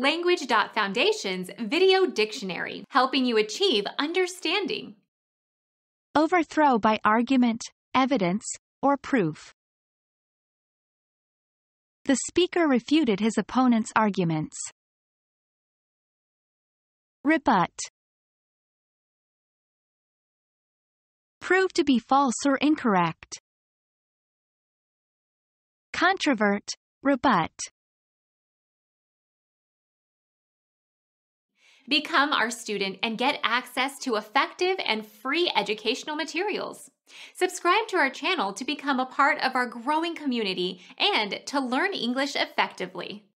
Language.Foundation's Video Dictionary, helping you achieve understanding. Overthrow by argument, evidence, or proof. The speaker refuted his opponent's arguments. Rebut. Prove to be false or incorrect. Controvert, rebut. become our student, and get access to effective and free educational materials. Subscribe to our channel to become a part of our growing community and to learn English effectively.